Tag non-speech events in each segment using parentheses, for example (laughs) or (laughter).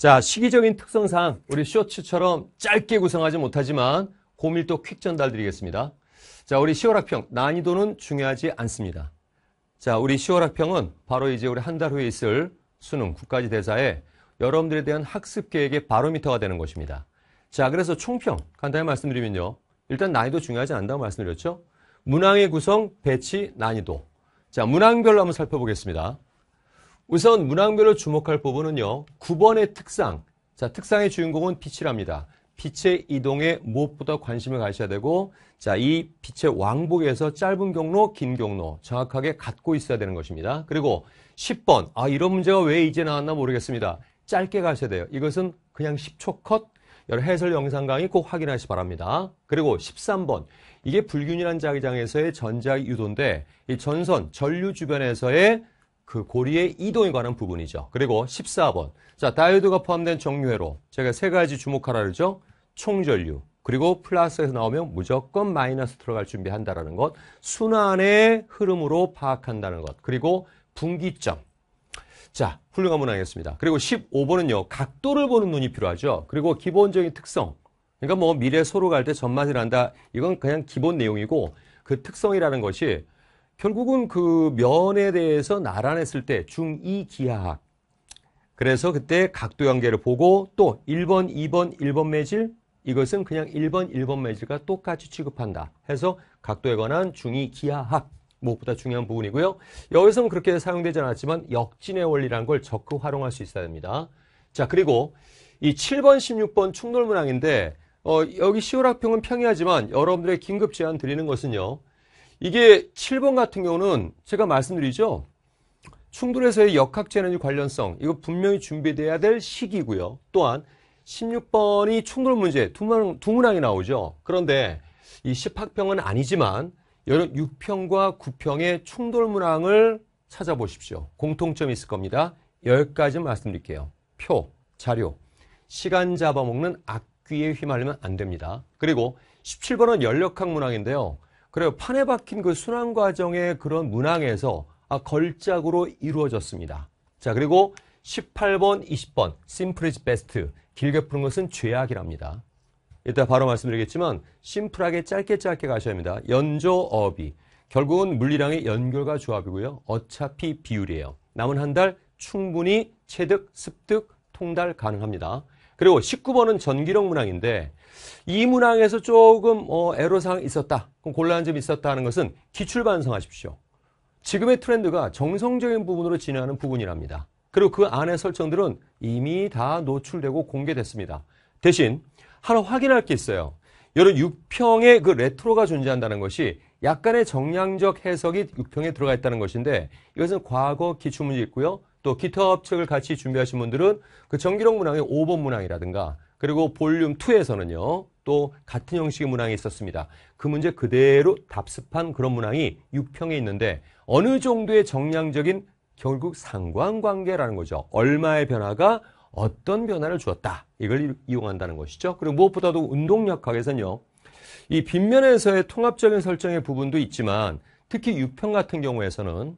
자, 시기적인 특성상 우리 쇼츠처럼 짧게 구성하지 못하지만 고밀도 퀵 전달드리겠습니다. 자, 우리 시월학평 난이도는 중요하지 않습니다. 자, 우리 시월학평은 바로 이제 우리 한 달 후에 있을 수능 국가지 대사에 여러분들에 대한 학습 계획의 바로미터가 되는 것입니다. 자, 그래서 총평 간단히 말씀드리면요. 일단 난이도 중요하지 않다고 말씀드렸죠. 문항의 구성, 배치, 난이도. 자, 문항별로 한번 살펴보겠습니다. 우선 문항별로 주목할 부분은요. 9번의 특상. 자, 특상의 주인공은 빛이랍니다. 빛의 이동에 무엇보다 관심을 가셔야 되고 자, 이 빛의 왕복에서 짧은 경로, 긴 경로 정확하게 갖고 있어야 되는 것입니다. 그리고 10번. 아, 이런 문제가 왜 이제 나왔나 모르겠습니다. 짧게 가셔야 돼요. 이것은 그냥 10초 컷 여러 해설 영상 강의 꼭 확인하시 기 바랍니다. 그리고 13번. 이게 불균일한 자기장에서의 전자 유도인데 이 전선, 전류 주변에서의 그 고리의 이동에 관한 부분이죠. 그리고 14번. 자, 다이오드가 포함된 정류회로 제가 세 가지 주목하라 그러죠. 총전류. 그리고 플러스에서 나오면 무조건 마이너스 들어갈 준비한다라는 것. 순환의 흐름으로 파악한다는 것. 그리고 분기점. 자, 훌륭한 문항이었습니다. 그리고 15번은요. 각도를 보는 눈이 필요하죠. 그리고 기본적인 특성. 그러니까 뭐 미래 서로갈 때 전맛이란다. 이건 그냥 기본 내용이고 그 특성이라는 것이 결국은 그 면에 대해서 나란했을 때 중2 기하학. 그래서 그때 각도 연계를 보고 또 1번, 2번, 1번 매질 이것은 그냥 1번, 1번 매질과 똑같이 취급한다. 해서 각도에 관한 중2 기하학 무엇보다 중요한 부분이고요. 여기서는 그렇게 사용되지 않았지만 역진의 원리라는 걸 적극 활용할 수 있어야 됩니다. 자 그리고 이 7번, 16번 충돌문항인데 어, 여기 시오락평은 평이하지만 여러분들의 긴급 제안 드리는 것은요. 이게 7번 같은 경우는 제가 말씀드리죠. 충돌에서의 역학제너지 관련성 이거 분명히 준비돼야 될 시기고요. 또한 16번이 충돌 문제 두문항, 두문항이 나오죠. 그런데 이 10학평은 아니지만 여러 6평과 9평의 충돌 문항을 찾아보십시오. 공통점이 있을 겁니다. 여기까지 말씀드릴게요. 표, 자료, 시간 잡아먹는 악귀에 휘말리면 안 됩니다. 그리고 17번은 연력학 문항인데요. 그래요. 판에 박힌 그 순환 과정의 그런 문항에서 아, 걸작으로 이루어졌습니다. 자, 그리고 18번, 20번, simple is best. 길게 푸는 것은 죄악이랍니다. 이따 바로 말씀드리겠지만 심플하게 짧게 짧게 가셔야 합니다. 연조, 어비. 결국은 물리량의 연결과 조합이고요. 어차피 비율이에요. 남은 한 달 충분히 체득, 습득, 통달 가능합니다. 그리고 19번은 전기력 문항인데 이 문항에서 조금 어, 애로사항 이 있었다. 곤란한 점이 있었다 하는 것은 기출 반성하십시오. 지금의 트렌드가 정성적인 부분으로 진행하는 부분이랍니다. 그리고 그안에 설정들은 이미 다 노출되고 공개됐습니다. 대신 하나 확인할 게 있어요. 여러 6평의 그 레트로가 존재한다는 것이 약간의 정량적 해석이 6평에 들어가 있다는 것인데 이것은 과거 기출문제 있고요. 또 기타 업 책을 같이 준비하신 분들은 그 정기록 문항의 5번 문항이라든가 그리고 볼륨 2에서는요. 또 같은 형식의 문항이 있었습니다. 그 문제 그대로 답습한 그런 문항이 6평에 있는데 어느 정도의 정량적인 결국 상관관계라는 거죠. 얼마의 변화가 어떤 변화를 주었다. 이걸 이용한다는 것이죠. 그리고 무엇보다도 운동역학에서는요. 이빈면에서의 통합적인 설정의 부분도 있지만 특히 6평 같은 경우에서는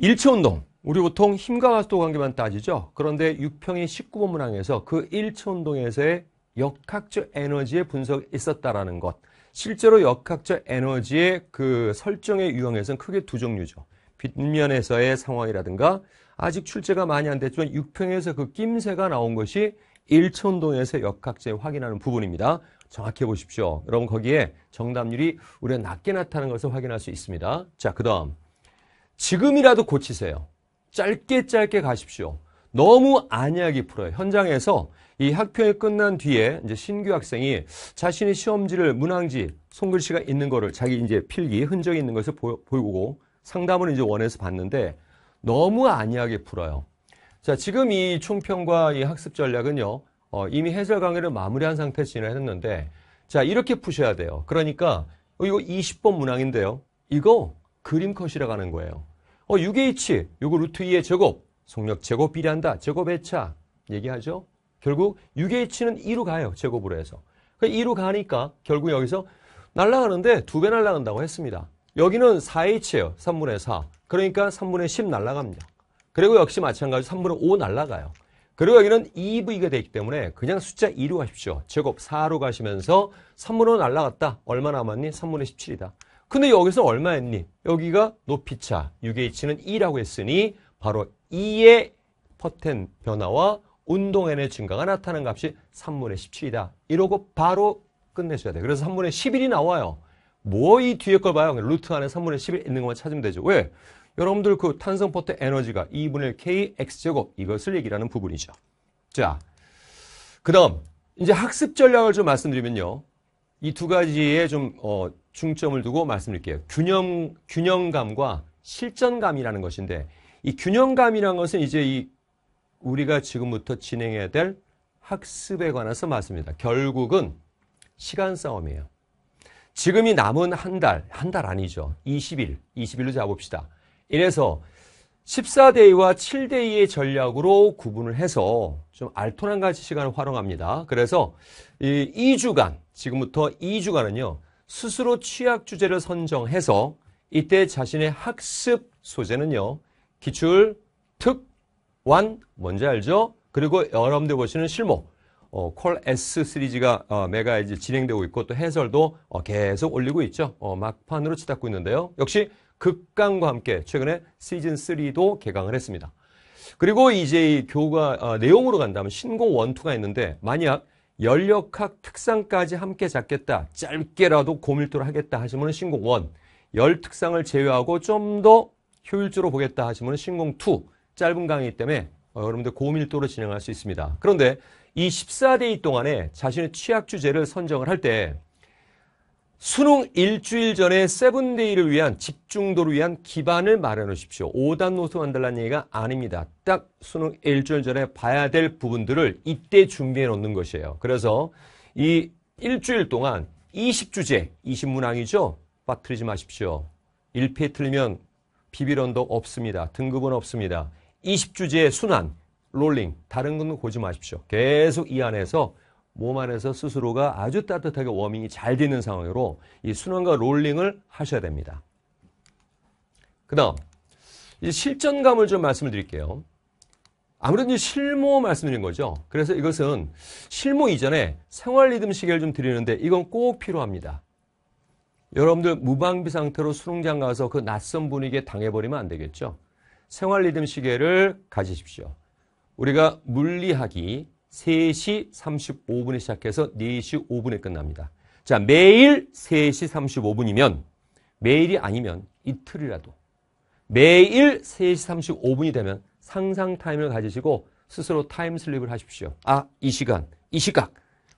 일체 운동. 우리 보통 힘과 가속도 관계만 따지죠. 그런데 6평의 19번 문항에서 그 일체 운동에서의 역학적 에너지의 분석이 있었다라는 것. 실제로 역학적 에너지의 그 설정의 유형에서는 크게 두 종류죠. 빗면에서의 상황이라든가 아직 출제가 많이 안 됐지만 6평에서 그 낌새가 나온 것이 일천동에서 역학제 확인하는 부분입니다. 정확히 보십시오. 여러분 거기에 정답률이 우리가 낮게 나타나는 것을 확인할 수 있습니다. 자, 그 다음. 지금이라도 고치세요. 짧게 짧게 가십시오. 너무 안약이 풀어요. 현장에서 이 학교에 끝난 뒤에 이제 신규 학생이 자신의 시험지를 문항지 손글씨가 있는 거를 자기 이제 필기 흔적이 있는 것을 보이고 상담을 이제 원해서 봤는데 너무 안약이 풀어요. 자, 지금 이 총평과 이 학습 전략은요, 어, 이미 해설 강의를 마무리한 상태에서 진행했는데, 자, 이렇게 푸셔야 돼요. 그러니까, 이거 20번 문항인데요. 이거 그림컷이라고 하는 거예요. 어, 6h, 요거 루트 2의 제곱, 속력 제곱 비례한다, 제곱 해차 얘기하죠. 결국 6h는 2로 가요, 제곱으로 해서. 그 2로 가니까 결국 여기서 날아가는데 두배 날아간다고 했습니다. 여기는 4h예요, 3분의 4. 그러니까 3분의 10 날아갑니다. 그리고 역시 마찬가지로 3분의 5 날아가요. 그리고 여기는 e v 가 되기 때문에 그냥 숫자 2로 가십시오. 제곱 4로 가시면서 3분의 5 날라갔다. 얼마 남았니? 3분의 17이다. 근데 여기서 얼마 했니? 여기가 높이차 6h는 2라고 했으니 바로 2의 퍼텐 변화와 운동N의 증가가 나타난 값이 3분의 17이다. 이러고 바로 끝내줘야 돼. 그래서 3분의 11이 나와요. 뭐 이 뒤에 걸 봐요. 루트 안에 3분의 11 있는 것만 찾으면 되죠. 왜? 여러분들 그 탄성포트 에너지가 2분의 k x제곱 이것을 얘기하는 부분이죠. 자, 그 다음 이제 학습 전략을 좀 말씀드리면요. 이두 가지에 좀 어, 중점을 두고 말씀드릴게요. 균형 균형감과 실전감이라는 것인데 이 균형감이라는 것은 이제 이 우리가 지금부터 진행해야 될 학습에 관해서 말씀입니다. 결국은 시간 싸움이에요. 지금이 남은 한 달, 한 달 아니죠. 20일, 20일로 잡읍시다. 이래서 1 4대의와 7대2의 전략으로 구분을 해서 좀 알토란 가지 시간을 활용합니다. 그래서 이 2주간, 지금부터 2주간은요, 스스로 취약 주제를 선정해서 이때 자신의 학습 소재는요, 기출, 특, 완, 뭔지 알죠? 그리고 여러분들 보시는 실무 어, 콜 S 시리즈가 어, 메가 이제 진행되고 있고 또 해설도 어, 계속 올리고 있죠. 어, 막판으로 치닫고 있는데요. 역시 극강과 함께 최근에 시즌 3도 개강을 했습니다. 그리고 이제 이 교과 어, 내용으로 간다면 신공 원투가 있는데 만약 열역학 특상까지 함께 잡겠다. 짧게라도 고밀도로 하겠다 하시면 신공 원, 열 특상을 제외하고 좀 더 효율적으로 보겠다 하시면 신공 투 짧은 강의이기 때문에 어, 여러분들 고밀도로 진행할 수 있습니다. 그런데 이1 4대이 동안에 자신의 취약 주제를 선정을 할때 수능 일주일 전에 세븐데이를 위한 집중도를 위한 기반을 마련해 주십시오. 5단 노트 만들라는 얘기가 아닙니다. 딱 수능 일주일 전에 봐야 될 부분들을 이때 준비해 놓는 것이에요. 그래서 이 일주일 동안 20주제, 20문항이죠? 빠뜨리지 마십시오. 1패 틀리면 비비런도 없습니다. 등급은 없습니다. 20주제의 순환, 롤링, 다른 건 고지 마십시오. 계속 이 안에서 몸 안에서 스스로가 아주 따뜻하게 워밍이 잘 되는 상황으로 이 순환과 롤링을 하셔야 됩니다. 그 다음, 실전감을 좀 말씀을 드릴게요. 아무래도 실무 말씀드린 거죠. 그래서 이것은 실무 이전에 생활 리듬 시계를 좀 드리는데 이건 꼭 필요합니다. 여러분들 무방비 상태로 수능장 가서 그 낯선 분위기에 당해버리면 안 되겠죠. 생활 리듬 시계를 가지십시오. 우리가 물리학이 3시 35분에 시작해서 4시 5분에 끝납니다. 자, 매일 3시 35분이면 매일이 아니면 이틀이라도 매일 3시 35분이 되면 상상 타임을 가지시고 스스로 타임 슬립을 하십시오. 아, 이 시간, 이 시각.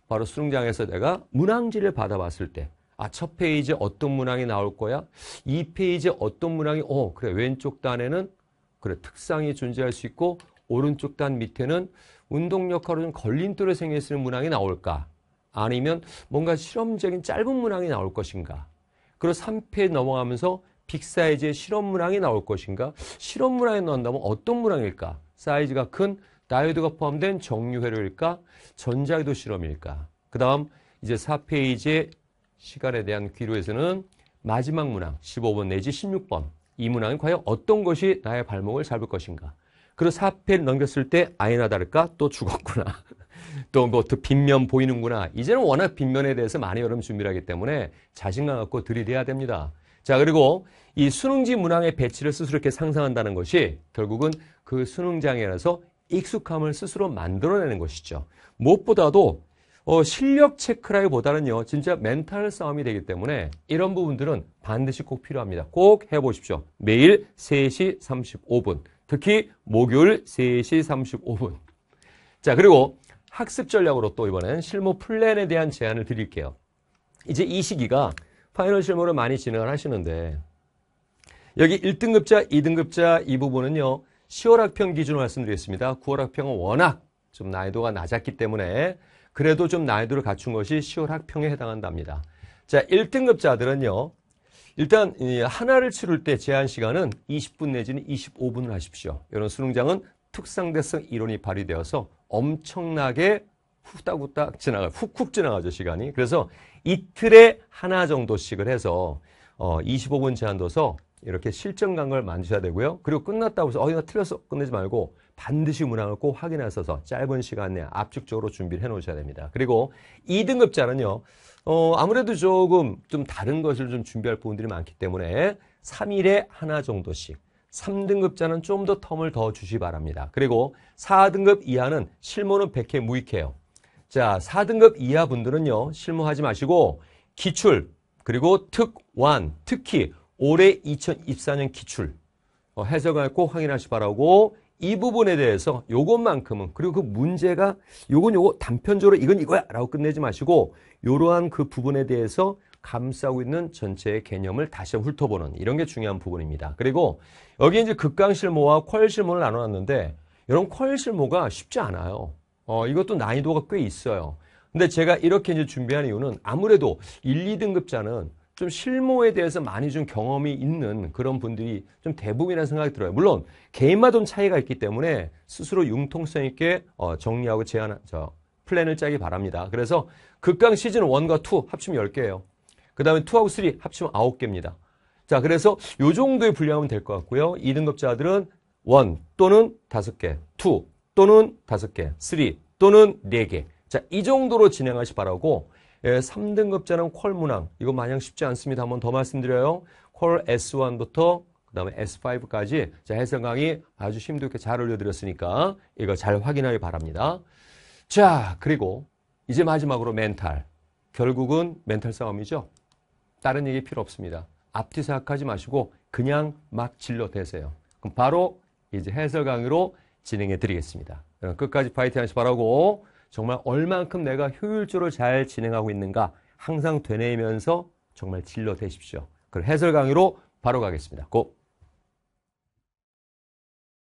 바로 수능장에서 내가 문항지를 받아봤을 때 아, 첫 페이지에 어떤 문항이 나올 거야? 2 페이지에 어떤 문항이, 어, 그래, 왼쪽 단에는, 그래, 특상이 존재할 수 있고, 오른쪽 단 밑에는 운동 역할로 좀 걸림돌을 생겨쓰는 문항이 나올까? 아니면 뭔가 실험적인 짧은 문항이 나올 것인가? 그리고 3페이지 넘어가면서 빅사이즈의 실험 문항이 나올 것인가? 실험 문항이 나온다면 어떤 문항일까? 사이즈가 큰 다이오드가 포함된 정류회로일까? 전자유도 실험일까? 그 다음 이제 4페이지의 시간에 대한 귀로에서는 마지막 문항 15번 내지 16번 이 문항은 과연 어떤 것이 나의 발목을 잡을 것인가? 그리고 사페를 넘겼을 때 아이나 다를까 또 죽었구나. (laughs) 또 뭐 또, 빈면 보이는구나. 이제는 워낙 빈면에 대해서 많이 여러분 준비를 하기 때문에 자신감 갖고 들이대야 됩니다. 자, 그리고 이 수능지 문항의 배치를 스스로 이렇게 상상한다는 것이 결국은 그 수능장에라서 익숙함을 스스로 만들어내는 것이죠. 무엇보다도 어, 실력 체크라기보다는요, 진짜 멘탈 싸움이 되기 때문에 이런 부분들은 반드시 꼭 필요합니다. 꼭 해보십시오. 매일 3시 35분. 특히 목요일 3시 35분. 자, 그리고 학습 전략으로 또 이번엔 실무 플랜에 대한 제안을 드릴게요. 이제 이 시기가 파이널 실무를 많이 진행을 하시는데 여기 1등급자, 2등급자 이 부분은요. 10월 학평 기준으로 말씀드리겠습니다. 9월 학평은 워낙 좀 난이도가 낮았기 때문에 그래도 좀 난이도를 갖춘 것이 10월 학평에 해당한답니다. 자, 1등급자들은요. 일단 하나를 치를 때 제한 시간은 20분 내지는 25분을 하십시오. 이런 수능장은 특상대성 이론이 발휘되어서 엄청나게 후딱후딱 지나가 훅훅 지나가죠 시간이. 그래서 이틀에 하나 정도씩을 해서 어, 25분 제한 둬서 이렇게 실전 강을 만드셔야 되고요. 그리고 끝났다고 해서 어, 이나 틀렸어 끝내지 말고 반드시 문항을 꼭 확인하셔서 짧은 시간 내에 압축적으로 준비를 해 놓으셔야 됩니다. 그리고 2등급자는요. 어, 아무래도 조금 좀 다른 것을 좀 준비할 부분들이 많기 때문에 3일에 하나 정도씩 3등급자는 좀 더 텀을 더 주시 바랍니다. 그리고 4등급 이하는 실무는 백해 무익해요. 자, 4등급 이하 분들은요. 실무하지 마시고 기출 그리고 특완 특히 올해 2024년 기출 어, 해석을 꼭 확인하시 바라고 이 부분에 대해서 요것만큼은 그리고 그 문제가 요건 요거 단편적으로 이건 이거야 라고 끝내지 마시고 요러한 그 부분에 대해서 감싸고 있는 전체의 개념을 다시 훑어보는 이런 게 중요한 부분입니다. 그리고 여기 이제 극강실모와 퀄실모를 나눠놨는데 이런 분 퀄실모가 쉽지 않아요. 어, 이것도 난이도가 꽤 있어요. 근데 제가 이렇게 이제 준비한 이유는 아무래도 1, 2등급자는 좀 실무에 대해서 많이 좀 경험이 있는 그런 분들이 좀 대부분이라는 생각이 들어요. 물론 개인마다 좀 차이가 있기 때문에 스스로 융통성 있게 어, 정리하고 제안, 한 저, 플랜을 짜기 바랍니다. 그래서 극강 시즌 1과 2 합치면 10개예요. 그 다음에 2하고 3 합치면 9개입니다. 자, 그래서 요 정도의 분량하면 될 것 같고요. 2등급자들은 1 또는 5개, 2 또는 5개, 3 또는 4개. 자, 이 정도로 진행하시 바라고 예, 3등급자는 콜 문항. 이거 마냥 쉽지 않습니다. 한번 더 말씀드려요. 콜 S1부터 그 다음에 S5까지 자, 해설 강의 아주 심도 있게 잘 올려드렸으니까 이거 잘 확인하기 바랍니다. 자, 그리고 이제 마지막으로 멘탈. 결국은 멘탈 싸움이죠. 다른 얘기 필요 없습니다. 앞뒤 생각하지 마시고 그냥 막 질러 대세요. 그럼 바로 이제 해설 강의로 진행해 드리겠습니다. 끝까지 파이팅 하시 기 바라고 정말 얼만큼 내가 효율적으로 잘 진행하고 있는가 항상 되뇌면서 이 정말 진로 되십시오. 그럼 해설 강의로 바로 가겠습니다. 고!